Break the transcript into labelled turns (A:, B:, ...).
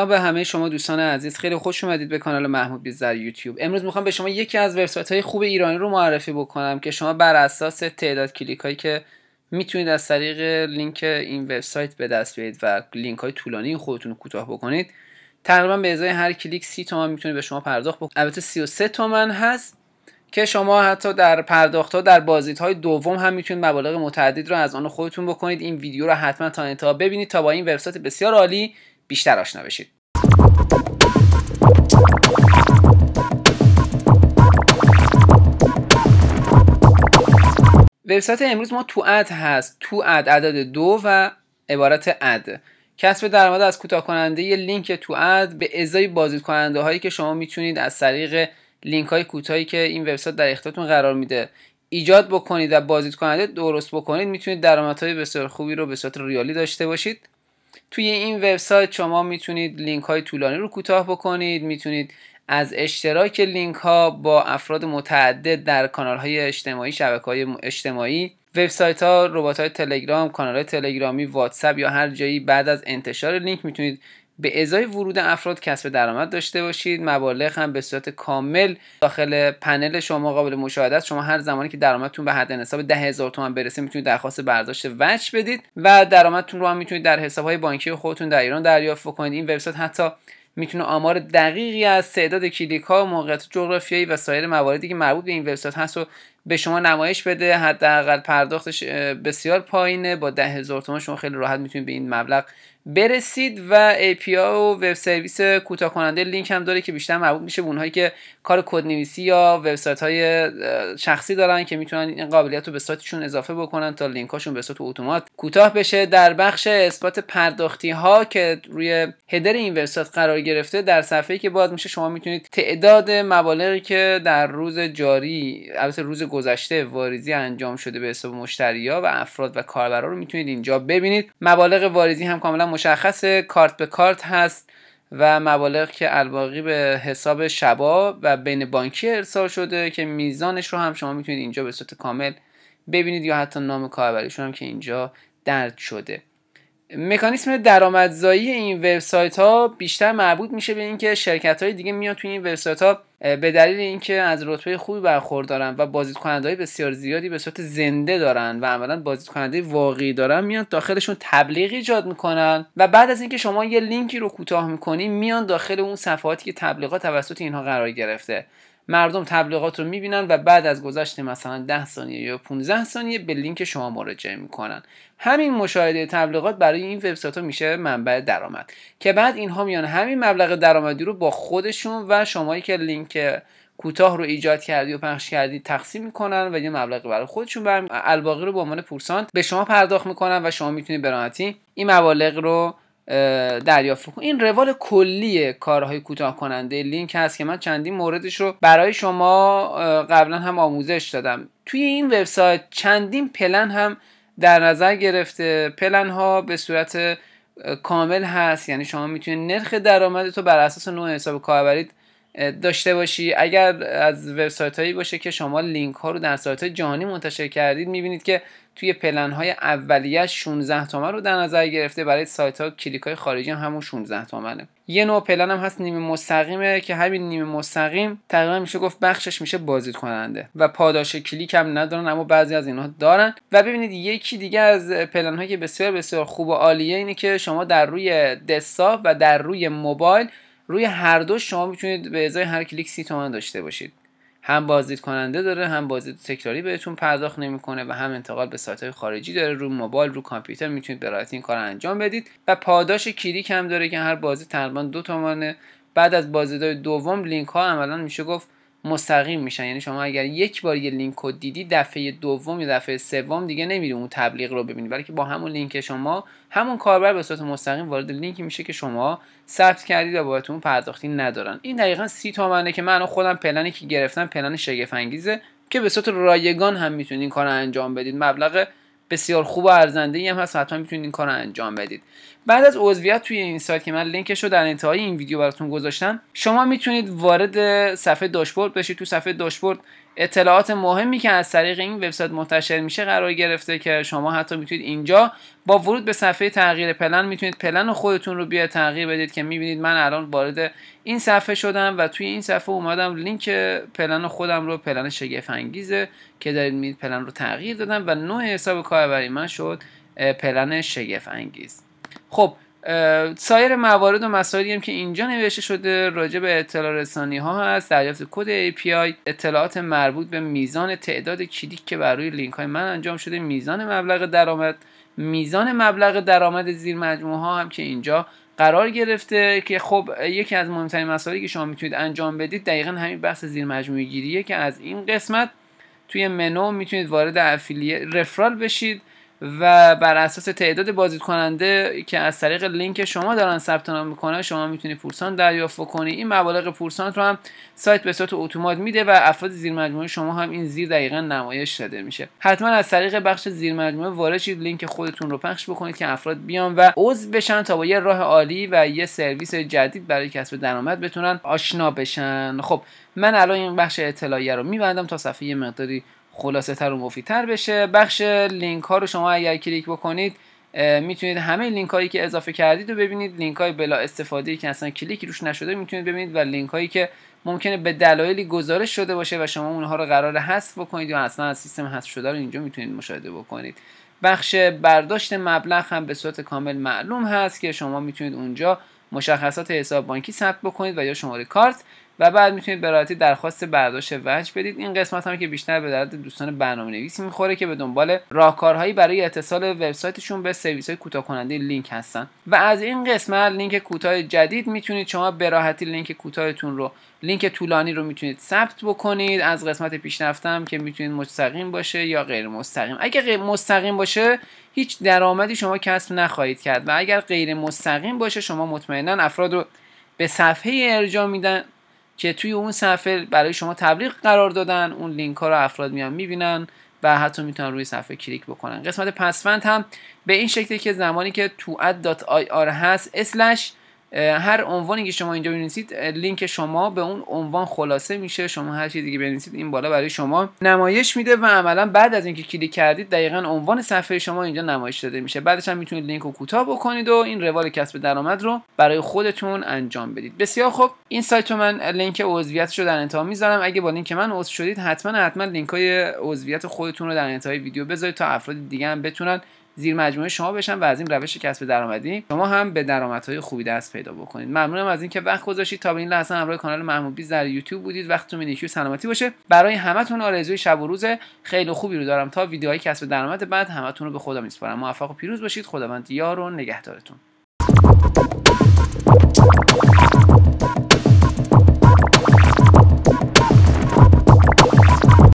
A: سلام به همه شما دوستان عزیز خیلی خوش اومدید به کانال محمود بیز در یوتیوب امروز میخوام به شما یکی از وبسایت های خوب ایرانی رو معرفی بکنم که شما بر اساس تعداد کلیک هایی که میتونید از طریق لینک این وبسایت به دست بیارید و لینک های طولانی خودتون رو کوتاه بکنید تقریبا به ازای هر کلیک 30 تومن میتونید به شما پرداخت بکنید البته 33 تومن هست که شما حتی در پرداخت ها در های دوم هم میتونید مبالغ متعدد رو از آن خودتون بکنید این ویدیو رو حتما تا انتها ببینید تا با این وبسایت بسیار عالی بیشتر آشنا بشید وبسایت امروز ما تو اد هست تو اد عدد دو و عبارت اد کسب درآمد از کوتاه کننده یه لینک تو اد به ازای بازدید کننده هایی که شما میتونید از طریق لینک های کوتاهی که این وبسایت در اختیارتون قرار میده ایجاد بکنید و بازدید کننده درست بکنید میتونید درآمدهای بسیار خوبی رو به صورت ریالی داشته باشید توی این وبسایت شما میتونید لینک های طولانی رو کوتاه بکنید میتونید از اشتراک لینک ها با افراد متعدد در کانال های اجتماعی شبکه های اجتماعی وبسایت ها ربات های تلگرام کانال های تلگرامی واتساپ یا هر جایی بعد از انتشار لینک میتونید به ازای ورود افراد کسب درآمد داشته باشید مبالغ هم به صورت کامل داخل پنل شما قابل مشاهده است شما هر زمانی که درآمدتون به حد حساب 10000 تومان برسه میتونید درخواست برداشت وجه بدید و درآمدتون رو هم میتونید در های بانکی خودتون در ایران دریافت کنید این وبسایت حتی میتونه آمار دقیقی از تعداد کلیک ها موقعیت جغرافیایی و سایر مواردی که مربوط به این وبسایت هست و به شما نمایش بده حداقل پرداختش بسیار پایینه با ده هزار تومان شما خیلی راحت میتونید به این مبلغ برسید و API و وب سرویس کوتاه کننده لینک هم داره که بیشتر مربوط میشه به اونهایی که کار کدنویسی یا وبسایت های شخصی دارن که میتونن این قابلیت رو به سایتشون اضافه بکنن تا لینک هاشون به صورت اتومات کوتاه بشه در بخش اثبات پرداختی ها که روی هدر این وبسایت قرار گرفته در صفحه که باز میشه شما میتونید تعداد مبالغی که در روز جاری البته روز گذشته واریزی انجام شده به حساب مشتریا و افراد و کاربرا رو میتونید اینجا ببینید مبالغ واریزی هم کاملا مشخصه کارت به کارت هست و مبالغ که الباقی به حساب شبا و بین بانکی ارسال شده که میزانش رو هم شما میتونید اینجا به صورت کامل ببینید یا حتی نام کاربریشون هم که اینجا درد شده مکانیسم درآمدزایی این وبسایت ها بیشتر مربوط میشه به اینکه شرکت های دیگه میان توی این وبسایت ها به دلیل اینکه از رتبه خوبی برخوردارن و بازدید کننده های بسیار زیادی به صورت زنده دارن و عملا بازدید کننده واقعی دارن میان داخلشون تبلیغ ایجاد میکنن و بعد از اینکه شما یه لینکی رو کوتاه میکنی میان داخل اون صفحاتی که تبلیغات توسط اینها قرار گرفته مردم تبلیغات رو میبینن و بعد از گذشت مثلا 10 ثانیه یا 15 ثانیه به لینک شما مراجعه میکنن همین مشاهده تبلیغات برای این وبسایت ها میشه منبع درآمد که بعد اینها میان همین مبلغ درآمدی رو با خودشون و شمایی که لینک کوتاه رو ایجاد کردی و پخش کردی تقسیم میکنن و یه مبلغی برای خودشون برمی الباقی رو به عنوان پورسانت به شما پرداخت میکنن و شما میتونید به این مبالغ رو دریافت کن این روال کلی کارهای کوتاه کننده لینک هست که من چندین موردش رو برای شما قبلا هم آموزش دادم توی این وبسایت چندین پلن هم در نظر گرفته پلن ها به صورت کامل هست یعنی شما میتونید نرخ درآمدتو بر اساس نوع حساب کاربرید داشته باشی اگر از وبسایت هایی باشه که شما لینک ها رو در سایت های جهانی منتشر کردید میبینید که توی پلن های اولیه 16 تومن رو در نظر گرفته برای سایت ها کلیک های خارجی هم همون 16 تومنه یه نوع پلن هم هست نیمه مستقیمه که همین نیمه مستقیم تقریبا میشه گفت بخشش میشه بازدید کننده و پاداش کلیک هم ندارن اما بعضی از اینها دارن و ببینید یکی دیگه از پلن هایی که بسیار بسیار خوب و عالیه اینه که شما در روی دسکتاپ و در روی موبایل روی هر دو شما میتونید به ازای هر کلیک سی تومن داشته باشید هم بازدید کننده داره هم بازدید تکراری بهتون پرداخت نمیکنه و هم انتقال به سایت های خارجی داره رو موبایل رو کامپیوتر میتونید به این کار انجام بدید و پاداش کلیک هم داره که هر بازدید تقریبا دو تومنه بعد از بازدیدهای دوم لینک ها عملا میشه گفت مستقیم میشن یعنی شما اگر یک بار یه لینک رو دیدی دفعه دوم یا دفعه سوم دیگه نمیری اون تبلیغ رو ببینی بلکه با همون لینک شما همون کاربر به صورت مستقیم وارد لینکی میشه که شما ثبت کردید و باید اون پرداختی ندارن این دقیقا سی تومنه که من خودم پلنی که گرفتم پلن شگفت که به صورت رایگان هم میتونید این کار انجام بدید مبلغ بسیار خوب و ارزنده ای هم هست حتما میتونید این کار رو انجام بدید بعد از عضویت توی این سایت که من لینکش رو در انتهای این ویدیو براتون گذاشتم شما میتونید وارد صفحه داشبورد بشید تو صفحه داشبورد اطلاعات مهمی که از طریق این وبسایت منتشر میشه قرار گرفته که شما حتی میتونید اینجا با ورود به صفحه تغییر پلن میتونید پلن خودتون رو بیا تغییر بدید که میبینید من الان وارد این صفحه شدم و توی این صفحه اومدم لینک پلن خودم رو پلن شگفت که دارید میبینید پلن رو تغییر دادم و نوع حساب کاربری من شد پلن شگفت خب سایر موارد و مسائلی هم که اینجا نوشته شده راجع به اطلاع رسانی ها هست دریافت کد API اطلاعات مربوط به میزان تعداد کلیک که بر روی لینک های من انجام شده میزان مبلغ درآمد میزان مبلغ درآمد زیر مجموعه ها هم که اینجا قرار گرفته که خب یکی از مهمترین مسائلی که شما میتونید انجام بدید دقیقا همین بحث زیر مجموعه گیریه که از این قسمت توی منو میتونید وارد افیلیه رفرال بشید و بر اساس تعداد بازدید کننده که از طریق لینک شما دارن ثبت نام میکنن شما میتونید پورسان دریافت کنید این مبالغ پورسانت رو هم سایت به صورت اتومات میده و افراد زیر مجموعه شما هم این زیر دقیقا نمایش داده میشه حتما از طریق بخش زیر مجموعه وارد شید لینک خودتون رو پخش بکنید که افراد بیان و عضو بشن تا با یه راه عالی و یه سرویس جدید برای کسب درآمد بتونن آشنا بشن خب من الان این بخش اطلاعیه رو میبندم تا صفحه یه مقداری خلاصه تر و مفیدتر بشه بخش لینک ها رو شما اگر کلیک بکنید میتونید همه لینک هایی که اضافه کردید رو ببینید لینک های بلا استفاده ای که اصلا کلیک روش نشده میتونید ببینید و لینک هایی که ممکنه به دلایلی گزارش شده باشه و شما اونها رو قرار حذف بکنید یا اصلا از سیستم حذف شده رو اینجا میتونید مشاهده بکنید بخش برداشت مبلغ هم به صورت کامل معلوم هست که شما میتونید اونجا مشخصات حساب بانکی ثبت بکنید و یا شماره کارت و بعد میتونید به راحتی درخواست برداشت وجه بدید این قسمت هم که بیشتر به درد دوستان برنامه نویسی میخوره که به دنبال راهکارهایی برای اتصال وبسایتشون به سرویس های کوتاه کننده لینک هستن و از این قسمت لینک کوتاه جدید میتونید شما به راحتی لینک کوتاهتون رو لینک طولانی رو میتونید ثبت بکنید از قسمت پیشرفتم که میتونید مستقیم باشه یا غیر مستقیم اگه غیر مستقیم باشه هیچ درآمدی شما کسب نخواهید کرد و اگر غیر مستقیم باشه شما مطمئنا افراد رو به صفحه ارجاع میدن که توی اون صفحه برای شما تبلیغ قرار دادن اون لینک ها رو افراد میان میبینن و حتی میتونن روی صفحه کلیک بکنن قسمت پسفند هم به این شکلی که زمانی که تو ad.ir هست اسلش هر عنوانی که شما اینجا بنویسید لینک شما به اون عنوان خلاصه میشه شما هر چیزی دیگه بنویسید این بالا برای شما نمایش میده و عملا بعد از اینکه کلیک کردید دقیقا عنوان صفحه شما اینجا نمایش داده میشه بعدش هم میتونید لینک رو کوتاه بکنید و این روال کسب درآمد رو برای خودتون انجام بدید بسیار خوب این سایت رو من لینک عضویتش رو در انتها میذارم اگه با لینک من عضو شدید حتما حتما لینک های عضویت خودتون رو در انتهای ویدیو بذارید تا افراد دیگه هم بتونن زیر مجموعه شما بشن و از این روش کسب درآمدی شما هم به درآمدهای خوبی دست پیدا بکنید ممنونم از اینکه وقت گذاشتید تا به این لحظه همراه کانال محمود در یوتیوب بودید وقتتون نیکی سلامتی باشه برای همتون آرزوی شب و روز خیلی خوبی رو دارم تا ویدیوهای کسب درآمد بعد همتون رو به خدا میسپارم موفق و پیروز باشید خداوند یار و نگهدارتون